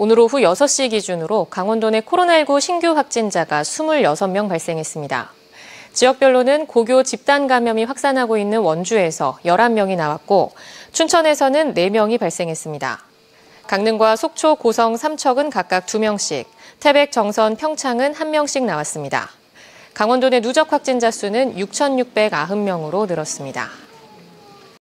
오늘 오후 6시 기준으로 강원도 내 코로나19 신규 확진자가 26명 발생했습니다. 지역별로는 고교 집단 감염이 확산하고 있는 원주에서 11명이 나왔고 춘천에서는 4명이 발생했습니다. 강릉과 속초, 고성, 삼척은 각각 2명씩, 태백, 정선, 평창은 1명씩 나왔습니다. 강원도 내 누적 확진자 수는 6,690명으로 늘었습니다.